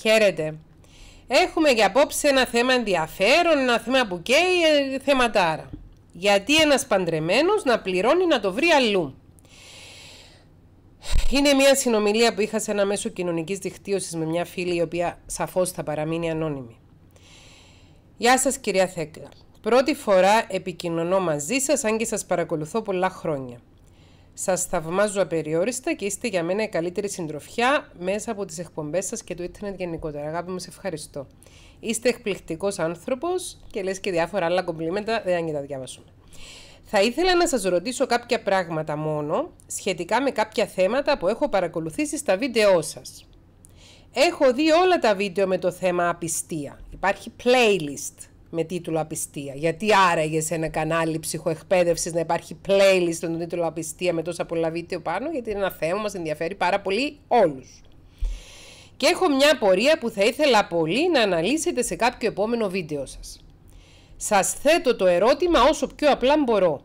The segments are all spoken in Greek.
Χαίρετε. Έχουμε για απόψε ένα θέμα ενδιαφέρον, ένα θέμα που καίει, ε, θεματάρα. Γιατί ένας παντρεμένος να πληρώνει να το βρει αλλού. Είναι μια συνομιλία που είχα σε ένα μέσο κοινωνικής δικτύωσης με μια φίλη η οποία σαφώς θα παραμείνει ανώνυμη. Γεια σας κυρία Θέκλα. Πρώτη φορά επικοινωνώ μαζί σας, αν και σας παρακολουθώ πολλά χρόνια. Σας θαυμάζω απεριόριστα και είστε για μένα η καλύτερη συντροφιά μέσα από τις εκπομπές σας και το Ιντερνετ γενικότερα. Αγάπη μου, σε ευχαριστώ. Είστε εκπληκτικός άνθρωπος και λες και διάφορα άλλα κομπλίμεντα, δεν αν και τα διάβασουμε. Θα ήθελα να σας ρωτήσω κάποια πράγματα μόνο σχετικά με κάποια θέματα που έχω παρακολουθήσει στα βίντεό σας. Έχω δει όλα τα βίντεο με το θέμα απιστία. Υπάρχει playlist με τίτλο Απιστία. Γιατί άραγε σε ένα κανάλι ψυχοεκπαίδευσης να υπάρχει playlist με τον τίτλο Απιστία με τόσα πολλά βίντεο πάνω, γιατί είναι ένα θέμα μας ενδιαφέρει πάρα πολύ όλους. Και έχω μια πορεία που θα ήθελα πολύ να αναλύσετε σε κάποιο επόμενο βίντεο σας. Σας θέτω το ερώτημα όσο πιο απλά μπορώ.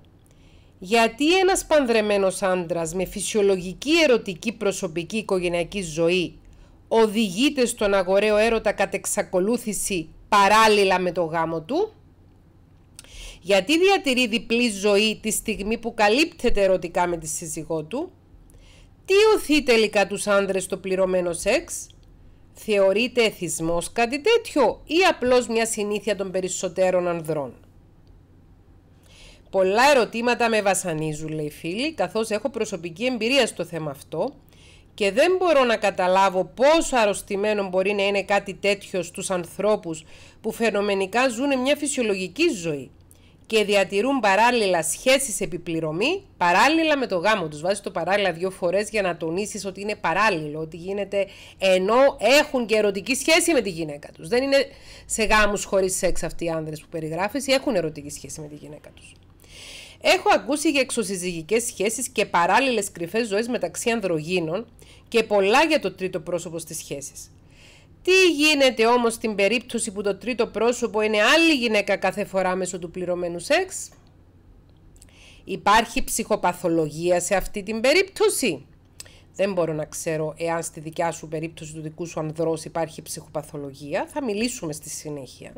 Γιατί ένα πανδρεμένος άντρας με φυσιολογική ερωτική προσωπική οικογενειακή ζωή οδηγείται στον αγοραίο έρωτα κατ' εξακολούθηση παράλληλα με το γάμο του. Γιατί διατηρεί διπλή ζωή τη στιγμή που καλύπτεται ερωτικά με τη σύζυγό του. Τι οθεί τελικά τους άνδρες το πληρωμένο σεξ. Θεωρείται εθισμός κάτι τέτοιο ή απλώς μια συνήθεια των περισσότερων ανδρών. Πολλά ερωτήματα με βασανίζουν, λέει φίλη, καθώς έχω προσωπική εμπειρία στο θέμα αυτό και δεν μπορώ να καταλάβω πόσο αρρωστημένο μπορεί να είναι κάτι τέτοιο στους ανθρώπους που φαινομενικά ζουν μια φυσιολογική ζωή και διατηρούν παράλληλα σχέσεις επιπληρωμή παράλληλα με το γάμο τους. Βάζεις το παράλληλα δύο φορές για να τονίσεις ότι είναι παράλληλο, ότι γίνεται ενώ έχουν και ερωτική σχέση με τη γυναίκα τους. Δεν είναι σε γάμους χωρίς σεξ αυτοί οι άνδρες που περιγράφεις, έχουν ερωτική σχέση με τη γυναίκα τους. Έχω ακούσει για εξωσυζυγικές σχέσεις και παράλληλες κρυφές ζωές μεταξύ ανδρογίνων και πολλά για το τρίτο πρόσωπο στις σχέσεις. Τι γίνεται όμως στην περίπτωση που το τρίτο πρόσωπο είναι άλλη γυναίκα κάθε φορά μέσω του πληρωμένου σεξ. Υπάρχει ψυχοπαθολογία σε αυτή την περίπτωση. Δεν μπορώ να ξέρω εάν στη δικιά σου περίπτωση του δικού σου ανδρός υπάρχει ψυχοπαθολογία. Θα μιλήσουμε στη συνέχεια.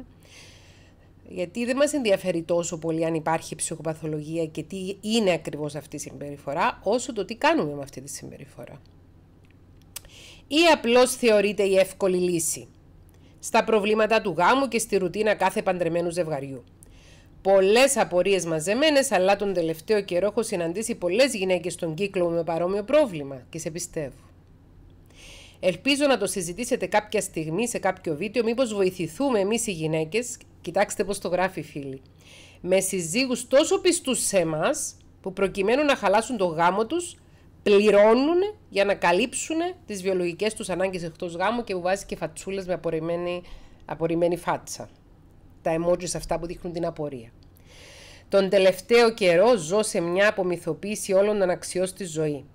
Γιατί δεν μας ενδιαφέρει τόσο πολύ αν υπάρχει ψυχοπαθολογία και τι είναι ακριβώς αυτή η συμπεριφορά, όσο το τι κάνουμε με αυτή τη συμπεριφορά. Ή απλώς θεωρείται η εύκολη λύση στα προβλήματα του γάμου και στη ρουτίνα κάθε παντρεμένου ζευγαριού. Πολλές απορίες μαζεμένες, αλλά τον τελευταίο καιρό έχω συναντήσει πολλές γυναίκες στον κύκλο με παρόμοιο πρόβλημα και σε πιστεύω. Ελπίζω να το συζητήσετε κάποια στιγμή σε κάποιο βίντεο, μήπως βοηθηθούμε εμείς οι γυναίκες, κοιτάξτε πώς το γράφει φίλη. με συζύγους τόσο πιστούς σε εμάς που προκειμένου να χαλάσουν το γάμο τους, πληρώνουν για να καλύψουν τις βιολογικές τους ανάγκες εκτός γάμου και βάζει και φατσούλες με απορριμμένη, φάτσα. Τα emojis αυτά που δείχνουν την απορία. Τον τελευταίο καιρό ζω σε μια απομυθοποίηση όλων των αξιών στη ζωή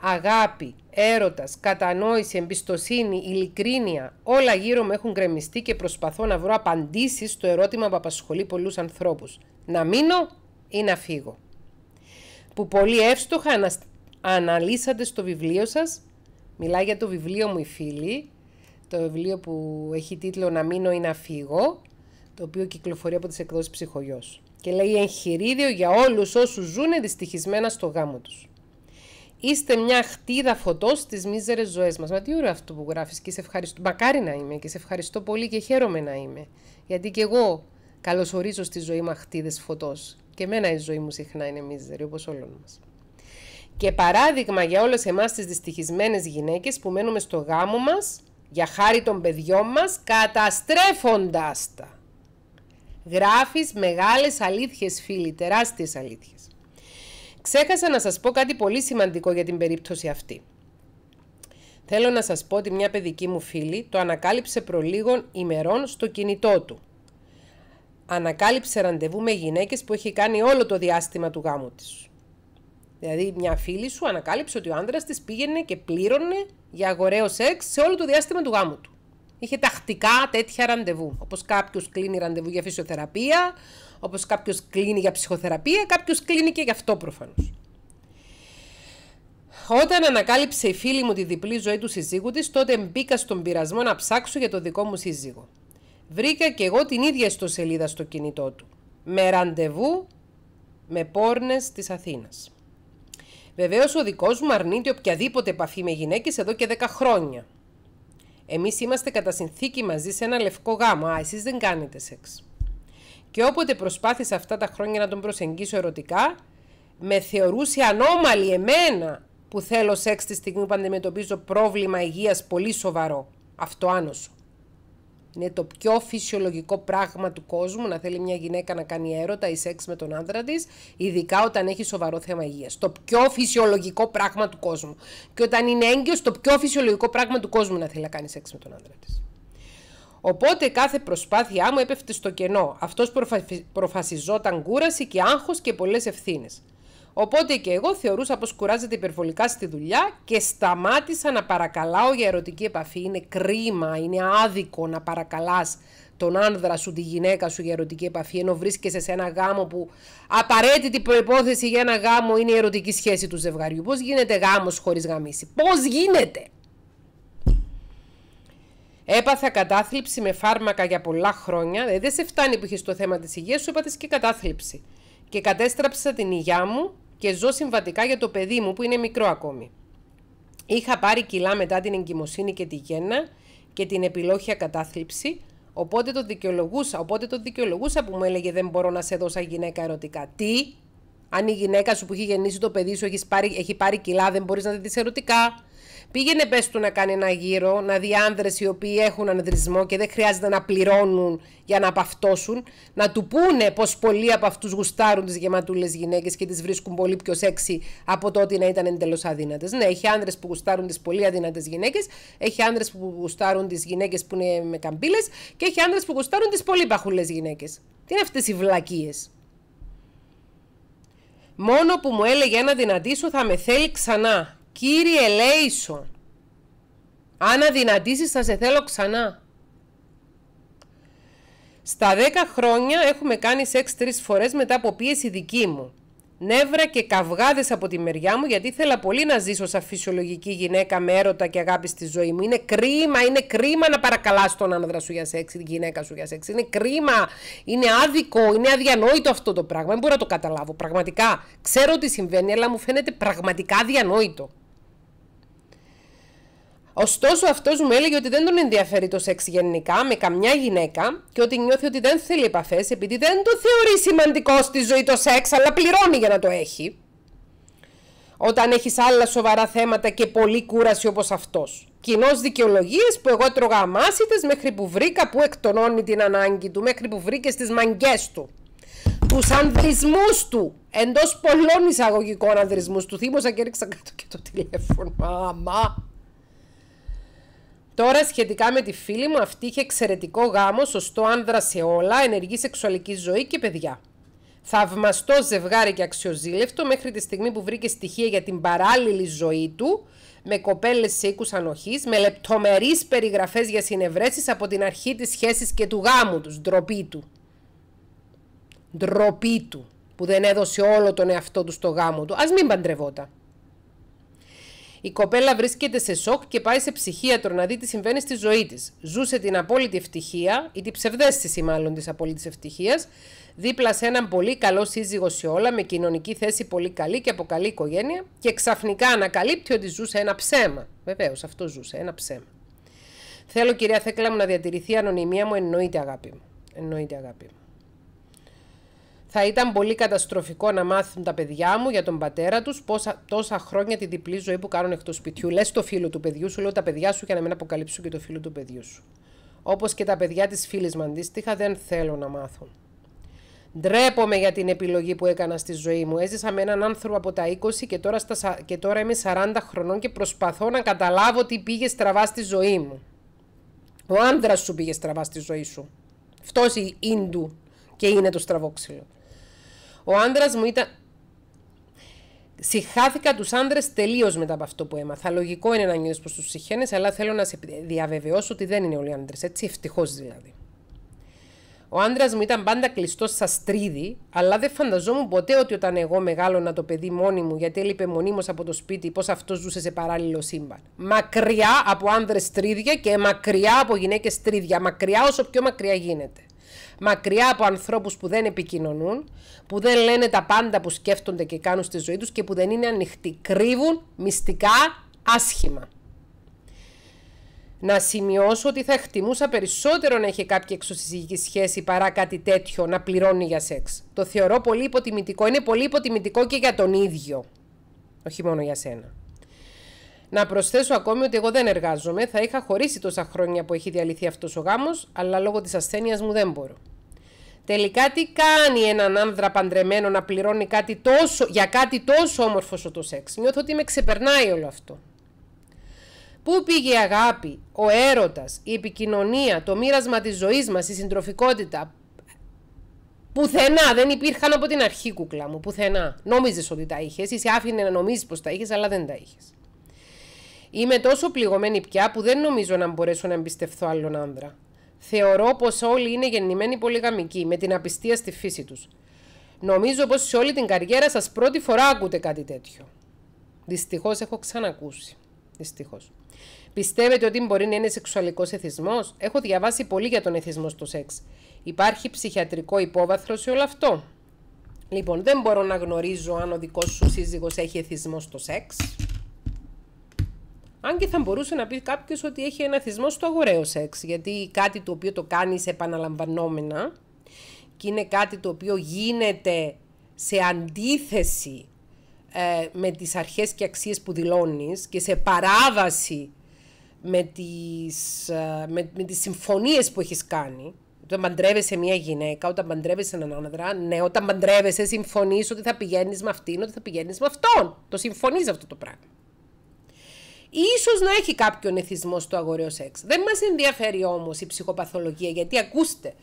αγάπη, έρωτας, κατανόηση, εμπιστοσύνη, ειλικρίνεια, όλα γύρω μου έχουν γκρεμιστεί και προσπαθώ να βρω απαντήσεις στο ερώτημα που απασχολεί πολλούς ανθρώπους. Να μείνω ή να φύγω. Που πολύ εύστοχα αναλύσατε στο βιβλίο σας, μιλάει για το βιβλίο μου η φίλη, το βιβλίο που έχει τίτλο «Να μείνω ή να φύγω», το οποίο κυκλοφορεί από τις εκδόσεις ψυχογιός. Και λέει εγχειρίδιο για όλους όσους ζουν δυστυχισμένα στο γάμο τους. Είστε μια χτίδα φωτός στις μίζερες ζωές μας. Μα τι ωραίο αυτό που γράφεις και σε ευχαριστώ. Μακάρι να είμαι και σε ευχαριστώ πολύ και χαίρομαι να είμαι. Γιατί και εγώ καλωσορίζω στη ζωή μου χτίδες φωτός. Και εμένα η ζωή μου συχνά είναι μίζερη, όπως όλων μας. Και παράδειγμα για όλες εμάς τις δυστυχισμένες γυναίκες που μένουμε στο γάμο μας για χάρη των παιδιών μας, καταστρέφοντα τα. Γράφεις μεγάλες αλήθειες, φίλοι, τεράστιες αλήθειες. Ξέχασα να σας πω κάτι πολύ σημαντικό για την περίπτωση αυτή. Θέλω να σας πω ότι μια παιδική μου φίλη το ανακάλυψε προλίγων ημερών στο κινητό του. Ανακάλυψε ραντεβού με γυναίκες που έχει κάνει όλο το διάστημα του γάμου της. Δηλαδή μια φίλη σου ανακάλυψε ότι ο άντρας της πήγαινε και πλήρωνε για αγοραίο σεξ σε όλο το διάστημα του γάμου του. Είχε τακτικά τέτοια ραντεβού, όπως κάποιος κλείνει ραντεβού για φυσιοθεραπεία, Όπως κάποιος κλείνει για ψυχοθεραπεία, κάποιος κλείνει και γι' αυτό προφανώς. Όταν ανακάλυψε η φίλη μου τη διπλή ζωή του συζύγου της, τότε μπήκα στον πειρασμό να ψάξω για το δικό μου σύζυγο. Βρήκα και εγώ την ίδια ιστοσελίδα στο κινητό του. Με ραντεβού με πόρνες της Αθήνας. Βεβαίως ο δικός μου αρνείται οποιαδήποτε επαφή με γυναίκες εδώ και 10 χρόνια. Εμείς είμαστε κατά συνθήκη μαζί σε ένα λευκό γάμο. Α, εσείς δεν κάνετε σεξ. Και όποτε προσπάθησα αυτά τα χρόνια να τον προσεγγίσω ερωτικά, με θεωρούσε ανώμαλη εμένα που θέλω σεξ τη στιγμή που αντιμετωπίζω πρόβλημα υγείας πολύ σοβαρό. Αυτό άνοσο. Είναι το πιο φυσιολογικό πράγμα του κόσμου να θέλει μια γυναίκα να κάνει έρωτα ή σεξ με τον άντρα της, ειδικά όταν έχει σοβαρό θέμα υγείας. Το πιο φυσιολογικό πράγμα του κόσμου. Και όταν είναι έγκυος, το πιο φυσιολογικό πράγμα του κόσμου να θέλει να κάνει σεξ με τον άντρα της. Οπότε κάθε προσπάθειά μου έπεφτε στο κενό. Αυτός προφα... προφασιζόταν κούραση και άγχος και πολλές ευθύνες. Οπότε και εγώ θεωρούσα πως κουράζεται υπερβολικά στη δουλειά και σταμάτησα να παρακαλάω για ερωτική επαφή. Είναι κρίμα, είναι άδικο να παρακαλάς τον άνδρα σου, τη γυναίκα σου για ερωτική επαφή, ενώ βρίσκεσαι σε ένα γάμο που απαραίτητη προπόθεση για ένα γάμο είναι η ερωτική σχέση του ζευγαριού. Πώς γίνεται γάμος χωρίς γαμίση, Πώς γίνεται. Έπαθα κατάθλιψη με φάρμακα για πολλά χρόνια. Δηλαδή, δεν σε φτάνει που είχες το θέμα της υγείας σου, έπαθες και κατάθλιψη. Και κατέστραψα την υγειά μου και ζω συμβατικά για το παιδί μου που είναι μικρό ακόμη. Είχα πάρει κιλά μετά την εγκυμοσύνη και τη γέννα και την επιλόχια κατάθλιψη. Οπότε το δικαιολογούσα. Οπότε το δικαιολογούσα που μου έλεγε Δεν μπορώ να σε δώσω γυναίκα ερωτικά. Τι, αν η γυναίκα σου που έχει γεννήσει το παιδί σου έχεις πάρει, έχει πάρει κιλά, δεν μπορείς να τη δεις ερωτικά. Πήγαινε πες του να κάνει ένα γύρο, να δει άνδρες οι οποίοι έχουν ανδρισμό και δεν χρειάζεται να πληρώνουν για να απαυτώσουν, να του πούνε πως πολλοί από αυτούς γουστάρουν τις γεματούλες γυναίκες και τις βρίσκουν πολύ πιο σεξι από το ότι να ήταν εντελώς αδύνατες. Ναι, έχει άνδρες που γουστάρουν τις πολύ αδύνατες γυναίκες, έχει άνδρες που γουστάρουν τις γυναίκες που είναι με καμπύλες και έχει άνδρες που γουστάρουν τις πολύ παχούλε γυναίκες. Τι είναι αυτές οι βλακίες. Μόνο που μου έλεγε ένα δυνατή σου θα με θέλει ξανά. Κύριε ελέησον, αν αδυνατήσεις θα σε θέλω ξανά. Στα δέκα χρόνια έχουμε κάνει σεξ τρεις φορές μετά από πίεση δική μου. Νεύρα και καυγάδες από τη μεριά μου γιατί ήθελα πολύ να ζήσω σαν φυσιολογική γυναίκα με έρωτα και αγάπη στη ζωή μου. Είναι κρίμα, είναι κρίμα να παρακαλάς τον άνδρα σου για σεξ, την γυναίκα σου για σεξ. Είναι κρίμα, είναι άδικο, είναι αδιανόητο αυτό το πράγμα. Δεν μπορώ να το καταλάβω πραγματικά. Ξέρω τι συμβαίνει αλλά μου φαίνεται πραγματικά αδιανόητο. Ωστόσο, αυτός μου έλεγε ότι δεν τον ενδιαφέρει το σεξ γενικά με καμιά γυναίκα και ότι νιώθει ότι δεν θέλει επαφές επειδή δεν το θεωρεί σημαντικό στη ζωή το σεξ, αλλά πληρώνει για να το έχει. Όταν έχεις άλλα σοβαρά θέματα και πολλή κούραση όπως αυτός. Κοινώς δικαιολογίες που εγώ τρώγα αμάσιτες μέχρι που βρήκα που εκτονώνει την ανάγκη του, μέχρι που βρήκε στις μαγκές του. Τους ανδρισμούς του. Εντός πολλών εισαγωγικών ανδρισμούς του. Θύμωσα και ρίξα κάτω και το τηλέφωνο. Αμά. Τώρα σχετικά με τη φίλη μου, αυτή είχε εξαιρετικό γάμο, σωστό άνδρα σε όλα, ενεργή σεξουαλική ζωή και παιδιά. Θαυμαστό ζευγάρι και αξιοζήλευτο μέχρι τη στιγμή που βρήκε στοιχεία για την παράλληλη ζωή του με κοπέλες σε οίκους ανοχής, με λεπτομερείς περιγραφές για συνευρέσεις από την αρχή της σχέσης και του γάμου τους, ντροπή του. Ντροπή του, που δεν έδωσε όλο τον εαυτό του στο γάμο του. Ας μην παντρευόταν. Η κοπέλα βρίσκεται σε σοκ και πάει σε ψυχίατρο να δει τι συμβαίνει στη ζωή της. Ζούσε την απόλυτη ευτυχία, ή την ψευδέστηση μάλλον της απόλυτης ευτυχίας, δίπλα σε έναν πολύ καλό σύζυγο σε όλα, με κοινωνική θέση πολύ καλή και από καλή οικογένεια, και ξαφνικά ανακαλύπτει ότι ζούσε ένα ψέμα. Βεβαίως, αυτό ζούσε, ένα ψέμα. Θέλω, κυρία Θέκλα μου, να διατηρηθεί η ανωνυμία μου, εννοείται αγάπη μου. Εννοείται αγάπη μου. Θα ήταν πολύ καταστροφικό να μάθουν τα παιδιά μου για τον πατέρα τους τόσα χρόνια τη διπλή ζωή που κάνουν εκτός σπιτιού. Λες το φίλο του παιδιού σου, λέω τα παιδιά σου για να μην αποκαλύψουν και το φίλο του παιδιού σου. Όπως και τα παιδιά της φίλης μου αντίστοιχα δεν θέλω να μάθουν. Ντρέπομαι για την επιλογή που έκανα στη ζωή μου. Έζησα με έναν άνθρωπο από τα 20 και τώρα, στα, και τώρα είμαι 40 χρονών και προσπαθώ να καταλάβω τι πήγε στραβά στη ζωή μου. Ο άντρα σου πήγε στραβά στη ζωή σου. Αυτό η και είναι το στραβόξυλο. Ο άντρας μου ήταν. Συχάθηκα τους άντρες τελείως μετά από αυτό που έμαθα. Λογικό είναι να νιώθεις πως τους συχαίνε, αλλά θέλω να σε διαβεβαιώσω ότι δεν είναι όλοι άντρες έτσι. Ευτυχώς δηλαδή. Ο άντρας μου ήταν πάντα κλειστός σα στρίδι, αλλά δεν φανταζόμουν ποτέ ότι όταν εγώ μεγάλωνα το παιδί μόνη μου, γιατί έλειπε μονίμως από το σπίτι, πως αυτός ζούσε σε παράλληλο σύμπαν. Μακριά από άντρες στρίδια και μακριά από γυναίκες στρίδια. Μακριά όσο πιο μακριά γίνεται μακριά από ανθρώπους που δεν επικοινωνούν, που δεν λένε τα πάντα που σκέφτονται και κάνουν στη ζωή τους και που δεν είναι ανοιχτοί. Κρύβουν μυστικά άσχημα. Να σημειώσω ότι θα εκτιμούσα περισσότερο να έχει κάποια εξωσυζυγική σχέση παρά κάτι τέτοιο να πληρώνει για σεξ. Το θεωρώ πολύ υποτιμητικό. Είναι πολύ υποτιμητικό και για τον ίδιο. Όχι μόνο για σένα. Να προσθέσω ακόμη ότι εγώ δεν εργάζομαι. Θα είχα χωρίσει τόσα χρόνια που έχει διαλυθεί αυτός ο γάμος, αλλά λόγω της ασθένειας μου δεν μπορώ. Τελικά τι κάνει έναν άνδρα παντρεμένο να πληρώνει κάτι τόσο, για κάτι τόσο όμορφο σου το σεξ. Νιώθω ότι με ξεπερνάει όλο αυτό. Πού πήγε η αγάπη, ο έρωτας, η επικοινωνία, το μοίρασμα της ζωής μας, η συντροφικότητα. Πουθενά, δεν υπήρχαν από την αρχή κούκλα μου, πουθενά. Νόμιζες ότι τα είχες ή άφηνε να νομίζεις πως τα είχες, αλλά δεν τα είχες. Είμαι τόσο πληγωμένη πια που δεν νομίζω να μπορέσω να εμπιστευθώ άλλον άνδρα. Θεωρώ πως όλοι είναι γεννημένοι πολυγαμικοί, με την απιστία στη φύση τους. Νομίζω πως σε όλη την καριέρα σας πρώτη φορά ακούτε κάτι τέτοιο. Δυστυχώς έχω ξανακούσει. Δυστυχώς. Πιστεύετε ότι μπορεί να είναι σεξουαλικός εθισμός. Έχω διαβάσει πολύ για τον εθισμό στο σεξ. Υπάρχει ψυχιατρικό υπόβαθρο σε όλο αυτό. Λοιπόν, δεν μπορώ να γνωρίζω αν ο δικός σου σύζυγος έχει εθισμό στο σεξ. Αν και θα μπορούσε να πει κάποιος ότι έχει ένα θυσμό στο αγοραίο σεξ, γιατί κάτι το οποίο το κάνεις επαναλαμβανόμενα και είναι κάτι το οποίο γίνεται σε αντίθεση ε, με τις αρχές και αξίες που δηλώνεις και σε παράβαση με τις, ε, με, τις συμφωνίες που έχεις κάνει. Όταν παντρεύεσαι μια γυναίκα, όταν παντρεύεσαι έναν άνδρα, ναι, όταν παντρεύεσαι συμφωνείς ότι θα πηγαίνεις με αυτήν, ότι θα πηγαίνεις με αυτόν. Το συμφωνείς αυτό το πράγμα. Ίσως να έχει κάποιον εθισμό στο αγοραίο σεξ. Δεν μας ενδιαφέρει όμως η ψυχοπαθολογία, γιατί ακούστε,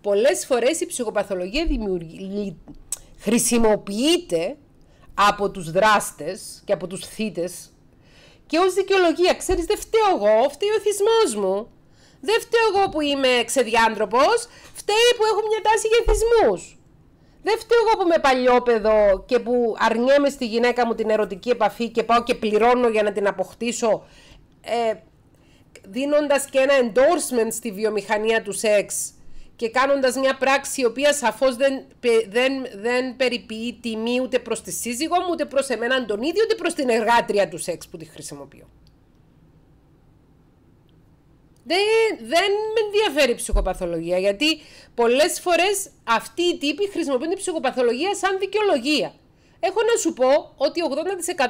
πολλές φορές η ψυχοπαθολογία χρησιμοποιείται από τους δράστες και από τους θύτες και ως δικαιολογία, ξέρεις δεν φταίω εγώ, φταίει ο εθισμός μου. Δεν φταίω εγώ που είμαι ξεδιάντροπος, φταίει που έχω μια τάση για εθισμούς. Δεν φταίω εγώ που είμαι παλιόπαιδο και που αρνιέμαι στη γυναίκα μου την ερωτική επαφή και πάω και πληρώνω για να την αποκτήσω. Ε, δίνοντας και ένα endorsement στη βιομηχανία του σεξ και κάνοντας μια πράξη η οποία σαφώς δεν, δεν, δεν περιποιεί τιμή ούτε προς τη σύζυγό μου, ούτε προς εμένα τον ίδιο, ούτε προς την εργάτρια του σεξ που τη χρησιμοποιώ δεν, δεν με ενδιαφέρει η ψυχοπαθολογία, γιατί πολλές φορές αυτοί οι τύποι χρησιμοποιούν την ψυχοπαθολογία σαν δικαιολογία. Έχω να σου πω ότι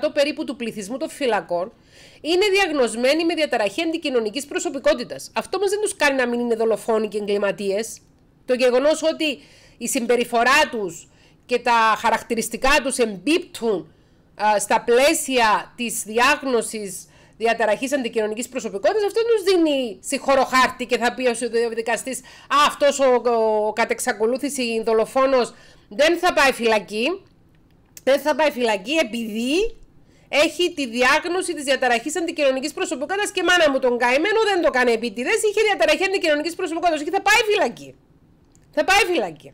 80% περίπου του πληθυσμού των φυλακών είναι διαγνωσμένοι με διαταραχή αντικοινωνικής προσωπικότητας. Αυτό όμω δεν τους κάνει να μην είναι δολοφόνοι και εγκληματίες. Το γεγονός ότι η συμπεριφορά τους και τα χαρακτηριστικά τους εμπίπτουν στα πλαίσια της διάγνωσης διαταραχής αντικοινωνικής προσωπικότητας, αυτό τους δίνει συγχωροχάρτη και θα πει ο δικαστής, Α, αυτός ο, ο, ο δολοφόνος δεν θα πάει φυλακή. Δεν θα πάει φυλακή επειδή έχει τη διάγνωση της διαταραχής αντικοινωνικής προσωπικότητας και μάνα μου τον καημένο δεν το κάνει επίτηδες. Είχε διαταραχή αντικοινωνικής προσωπικότητας και θα πάει φυλακή. Θα πάει φυλακή.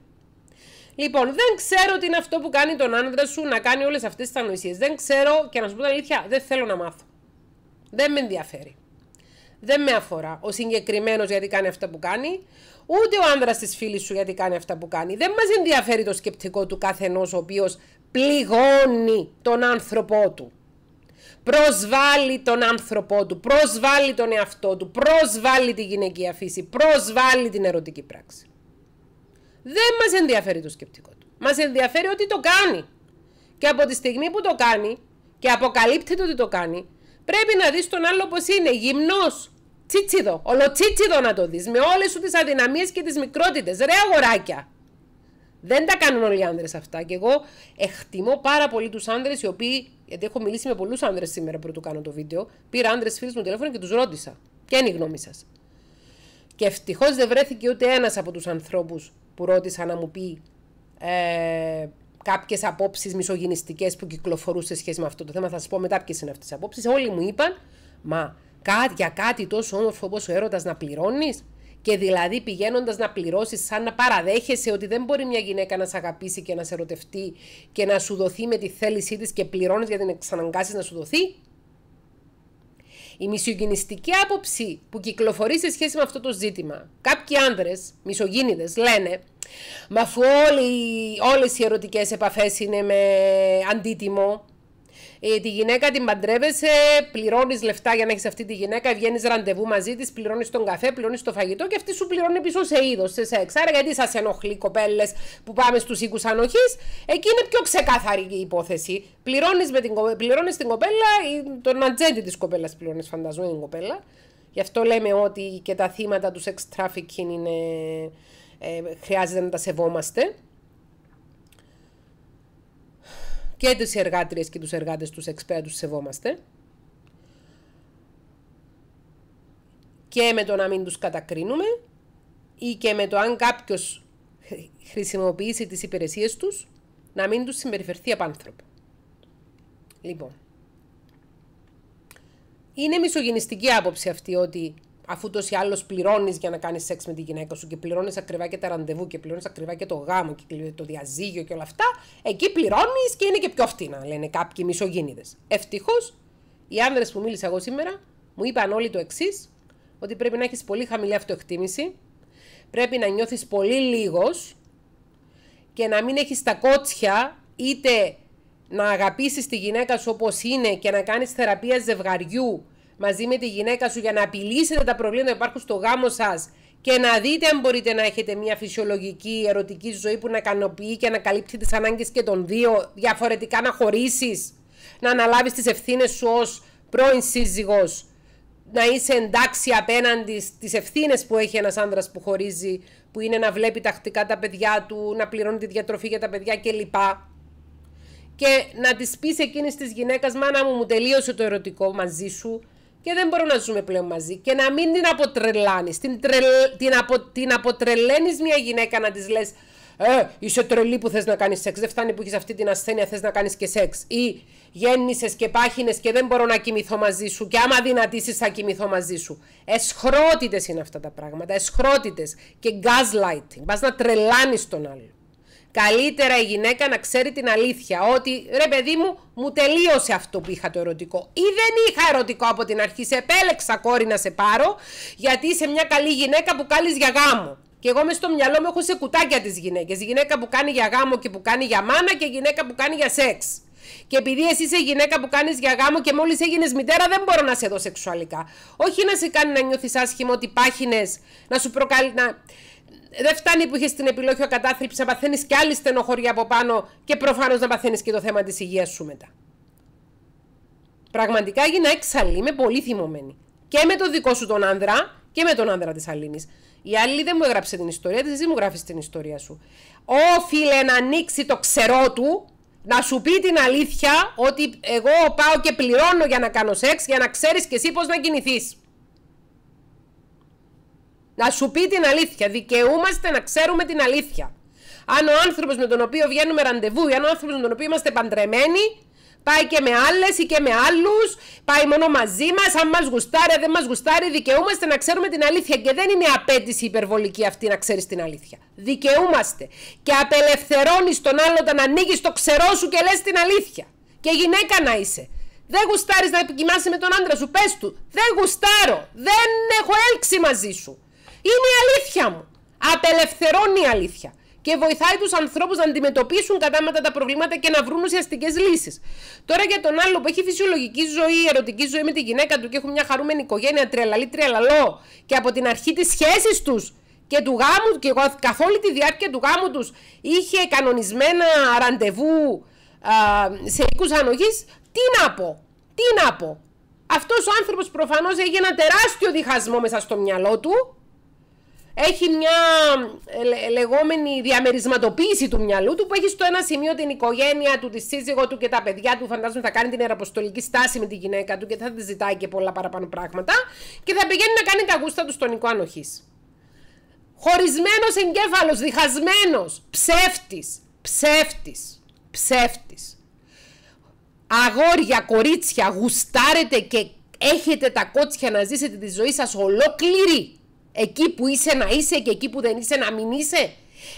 Λοιπόν, δεν ξέρω τι είναι αυτό που κάνει τον άνδρα σου να κάνει όλες αυτές τις ανοησίες. Δεν ξέρω και να σου πω την αλήθεια, δεν θέλω να μάθω. Δεν με ενδιαφέρει. Δεν με αφορά ο συγκεκριμένος γιατί κάνει αυτά που κάνει, ούτε ο άνδρας της φίλης σου γιατί κάνει αυτά που κάνει. Δεν μας ενδιαφέρει το σκεπτικό του καθενός ο οποίος πληγώνει τον άνθρωπό του. Προσβάλλει τον άνθρωπό του, προσβάλλει τον εαυτό του, προσβάλλει τη γυναικεία φύση, προσβάλλει την ερωτική πράξη. Δεν μας ενδιαφέρει το σκεπτικό του. Μας ενδιαφέρει ότι το κάνει. Και από τη στιγμή που το κάνει και αποκαλύπτεται ότι το κάνει, πρέπει να δεις τον άλλο πώ είναι, γυμνός. Τσίτσιδο, ολοτσίτσιδο να το δεις, με όλες σου τις αδυναμίες και τις μικρότητες. Ρε αγοράκια. Δεν τα κάνουν όλοι οι άντρε αυτά. Και εγώ εκτιμώ πάρα πολύ τους άντρε οι οποίοι. Γιατί έχω μιλήσει με πολλούς άνδρες σήμερα πριν του κάνω το βίντεο. Πήρα άντρε φίλους μου τηλέφωνο και τους ρώτησα. Ποια είναι η γνώμη σας. Και ευτυχώς δεν βρέθηκε ούτε ένας από τους ανθρώπους που ρώτησα να μου πει ε, κάποιες απόψεις μισογενιστικές που κυκλοφορούν σε σχέση με αυτό το θέμα. Θα σας πω μετά ποιες είναι αυτές τι απόψεις. Όλοι μου είπαν, μα για κάτι τόσο όμορφο όπως ο έρωτας να πληρώνεις. Και δηλαδή πηγαίνοντας να πληρώσεις, σαν να παραδέχεσαι ότι δεν μπορεί μια γυναίκα να σε αγαπήσει και να σε ερωτευτεί και να σου δοθεί με τη θέλησή της και πληρώνεις για την εξαναγκάσεις να σου δοθεί. Η μισογενιστική άποψη που κυκλοφορεί σε σχέση με αυτό το ζήτημα. Κάποιοι άνδρες, μισογίνηδε, λένε. Μα αφού όλοι, όλες οι ερωτικές επαφές είναι με αντίτιμο ε, τη γυναίκα την παντρεύεσαι, πληρώνεις λεφτά για να έχεις αυτή τη γυναίκα, βγαίνεις ραντεβού μαζί της, πληρώνεις τον καφέ, πληρώνεις το φαγητό και αυτή σου πληρώνει πίσω σε είδος, σε σεξ. Άρα γιατί σας ενοχλεί κοπέλες που πάμε στους οίκους ανοχής, εκεί είναι πιο ξεκάθαρη η υπόθεση. Πληρώνεις την, πληρώνεις την κοπέλα, τον ατζέντη της κοπέλας πληρώνεις, φανταζόμενη την κοπέλα. Γι' αυτό λέμε ότι και τα θύματα τους sex trafficking είναι, ε, χρειάζεται να τα σεβόμαστε. και τις εργάτριες και τους εργάτες, τους εξπέρα, σεβόμαστε. Και με το να μην τους κατακρίνουμε ή και με το αν κάποιος χρησιμοποιήσει τις υπηρεσίες τους, να μην τους συμπεριφερθεί απάνθρωπο. Λοιπόν, είναι μισογενιστική άποψη αυτή ότι αφού τόσο ή άλλω πληρώνεις για να κάνεις σεξ με τη γυναίκα σου και πληρώνεις ακριβά και τα ραντεβού και πληρώνεις ακριβά και το γάμο και το διαζύγιο και όλα αυτά, εκεί πληρώνεις και είναι και πιο φτηνά, λένε κάποιοι μισογίνηδε. Ευτυχώς, οι άνδρες που μίλησα εγώ σήμερα μου είπαν όλοι το εξής, ότι πρέπει να έχεις πολύ χαμηλή αυτοεκτίμηση, πρέπει να νιώθεις πολύ λίγος και να μην έχεις τα κότσια είτε να αγαπήσεις τη γυναίκα σου όπως είναι και να κάνεις θεραπεία ζευγαριού μαζί με τη γυναίκα σου για να απειλήσετε τα προβλήματα που υπάρχουν στο γάμο σας και να δείτε αν μπορείτε να έχετε μια φυσιολογική ερωτική ζωή που να ικανοποιεί και να καλύπτει τις ανάγκες και των δύο, διαφορετικά να χωρίσεις, να αναλάβεις τις ευθύνες σου ως πρώην σύζυγος, να είσαι εντάξει απέναντι στις ευθύνες που έχει ένας άντρα που χωρίζει, που είναι να βλέπει τακτικά τα παιδιά του, να πληρώνει τη διατροφή για τα παιδιά κλπ. Και να της πεις εκείνης της γυναίκας, μάνα μου, μου τελείωσε το ερωτικό μαζί σου και δεν μπορούμε να ζούμε πλέον μαζί. Και να μην την αποτρελάνεις. Την, τρελ... την, απο... την αποτρελαίνεις μια γυναίκα να της λες: Ε, είσαι τρελή που θες να κάνεις σεξ. Δεν φτάνει που έχεις αυτή την ασθένεια, θες να κάνεις και σεξ. Ή γέννησες και πάχυνε και δεν μπορώ να κοιμηθώ μαζί σου. Και άμα δυνατήσεις, θα κοιμηθώ μαζί σου. Εσχρότητες είναι αυτά τα πράγματα. Εσχρότητες και gaslighting. Πας να τρελάνεις τον άλλο. Καλύτερα η γυναίκα να ξέρει την αλήθεια. Ότι ρε παιδί μου, μου τελείωσε αυτό που είχα το ερωτικό. Ή δεν είχα ερωτικό από την αρχή. Σε επέλεξα κόρη να σε πάρω, γιατί είσαι μια καλή γυναίκα που κάνεις για γάμο. Και εγώ μες στο μυαλό μου έχω σε κουτάκια τις γυναίκες. Γυναίκα που κάνει για γάμο και που κάνει για μάνα και γυναίκα που κάνει για σεξ. Και επειδή εσύ είσαι γυναίκα που κάνεις για γάμο και μόλις έγινες μητέρα, δεν μπορώ να σε δω σεξουαλικά. Όχι να σε κάνει να νιώθεις άσχημο ότι πάχυνε, να σου προκαλεί. Να δεν φτάνει που είχες την επιλογή ο κατάθλιψη να παθαίνεις και άλλη στενοχωρία από πάνω και προφανώς να παθαίνεις και το θέμα της υγείας σου μετά. Πραγματικά έγινα έξαλλη, είμαι πολύ θυμωμένη. Και με το δικό σου τον άνδρα και με τον άνδρα της Αλήνης. Η άλλη δεν μου έγραψε την ιστορία της, δεν μου γράφεις την ιστορία σου. Όφιλε να ανοίξει το ξερό του, να σου πει την αλήθεια ότι εγώ πάω και πληρώνω για να κάνω σεξ, για να ξέρεις κι εσύ πώς να κινηθείς να σου πει την αλήθεια. Δικαιούμαστε να ξέρουμε την αλήθεια. Αν ο άνθρωπος με τον οποίο βγαίνουμε ραντεβού ή αν ο άνθρωπος με τον οποίο είμαστε παντρεμένοι πάει και με άλλες ή και με άλλους, πάει μόνο μαζί μας. Αν μας γουστάρει, δεν μας γουστάρει, δικαιούμαστε να ξέρουμε την αλήθεια. Και δεν είναι απέτηση υπερβολική αυτή να ξέρεις την αλήθεια. Δικαιούμαστε. Και απελευθερώνεις τον άλλο όταν ανοίγεις το ξερό σου και λες την αλήθεια. Και γυναίκα να είσαι. Δεν γουστάρεις να επικοιμάσαι με τον άντρα σου. Πες του, δεν γουστάρω. Δεν έχω έλξη μαζί σου. Είναι η αλήθεια μου. Απελευθερώνει η αλήθεια. Και βοηθάει τους ανθρώπους να αντιμετωπίσουν κατάματα τα προβλήματα και να βρουν ουσιαστικές λύσεις. Τώρα για τον άλλο που έχει φυσιολογική ζωή, ερωτική ζωή με τη γυναίκα του και έχουν μια χαρούμενη οικογένεια, τρελαλή, τρελαλό και από την αρχή της σχέσης τους και του γάμου και καθ' όλη τη διάρκεια του γάμου τους είχε κανονισμένα ραντεβού α, σε οικού ανοχής. τι να πω, τι να πω. Αυτός ο άνθρωπος προφανώς έχει ένα τεράστιο διχασμό μέσα στο μυαλό του έχει μια ε, λεγόμενη διαμερισματοποίηση του μυαλού του που έχει στο ένα σημείο την οικογένεια του, τη σύζυγό του και τα παιδιά του. Φαντάζομαι θα κάνει την εραποστολική στάση με τη γυναίκα του και θα τη ζητάει και πολλά παραπάνω πράγματα. Και θα πηγαίνει να κάνει τα γούστα του στον οικό ανοχής. Χωρισμένος εγκέφαλος, διχασμένος, ψεύτης, ψεύτης, ψεύτης. Αγόρια, κορίτσια, γουστάρετε και έχετε τα κότσια να ζήσετε τη ζωή σας ολόκληρη Εκεί που είσαι να είσαι και εκεί που δεν είσαι να μην είσαι.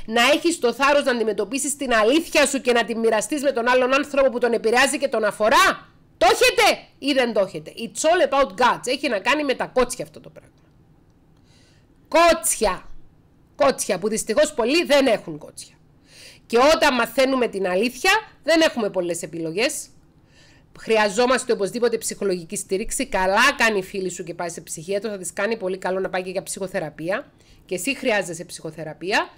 Να έχεις το θάρρος να αντιμετωπίσεις την αλήθεια σου και να τη μοιραστείς με τον άλλον άνθρωπο που τον επηρεάζει και τον αφορά. Το έχετε ή δεν το έχετε. It's all about guts. Έχει να κάνει με τα κότσια αυτό το πράγμα. Κότσια. Κότσια που δυστυχώς πολλοί δεν έχουν κότσια. Και όταν μαθαίνουμε την αλήθεια δεν έχουμε πολλές επιλογές χρειαζόμαστε οπωσδήποτε ψυχολογική στήριξη. Καλά κάνει η φίλη σου και πάει σε ψυχίατρο, θα της κάνει πολύ καλό να πάει και για ψυχοθεραπεία. Και εσύ χρειάζεσαι ψυχοθεραπεία.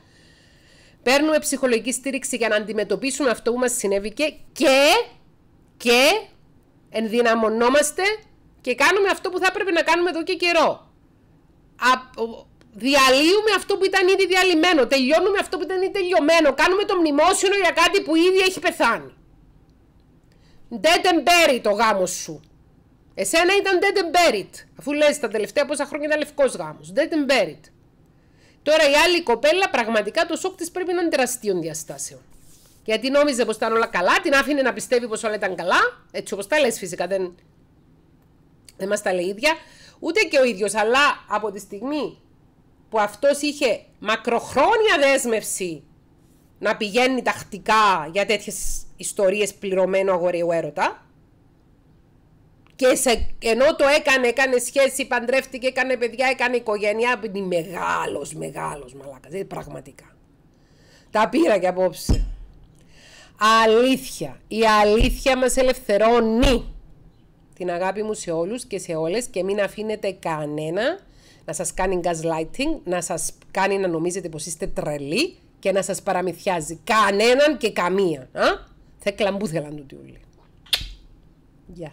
Παίρνουμε ψυχολογική στήριξη για να αντιμετωπίσουμε αυτό που μας συνέβηκε και, και ενδυναμωνόμαστε και κάνουμε αυτό που θα έπρεπε να κάνουμε εδώ και καιρό. Α, διαλύουμε αυτό που ήταν ήδη διαλυμένο, τελειώνουμε αυτό που ήταν ήδη τελειωμένο, κάνουμε το μνημόσυνο για κάτι που ήδη έχει πεθάνει. Dead and buried το γάμος σου. Εσένα ήταν dead and buried. Αφού λες τα τελευταία πόσα χρόνια ήταν λευκός γάμος. Dead and buried. Τώρα η άλλη κοπέλα πραγματικά το σοκ της πρέπει να είναι τεραστίων διαστάσεων. Γιατί νόμιζε πως ήταν όλα καλά, την άφηνε να πιστεύει πως όλα ήταν καλά. Έτσι όπως τα λες, φυσικά δεν, δεν μας τα λέει ίδια. Ούτε και ο ίδιος, αλλά από τη στιγμή που αυτός είχε μακροχρόνια δέσμευση να πηγαίνει τακτικά για τέτοιες ιστορίες πληρωμένου αγοριού έρωτα. Και σε, ενώ το έκανε, έκανε σχέση, παντρεύτηκε, έκανε παιδιά, έκανε οικογένεια, είναι μεγάλος, μεγάλος μαλάκας, δηλαδή πραγματικά. Τα πήρα και απόψε. Αλήθεια, η αλήθεια μας ελευθερώνει. Την αγάπη μου σε όλους και σε όλες και μην αφήνετε κανένα να σας κάνει gaslighting, να σας κάνει να νομίζετε πως είστε τρελοί και να σας παραμυθιάζει κανέναν και καμία. Α? Θα κλαμπούθελαν τούτοι όλοι. Γεια.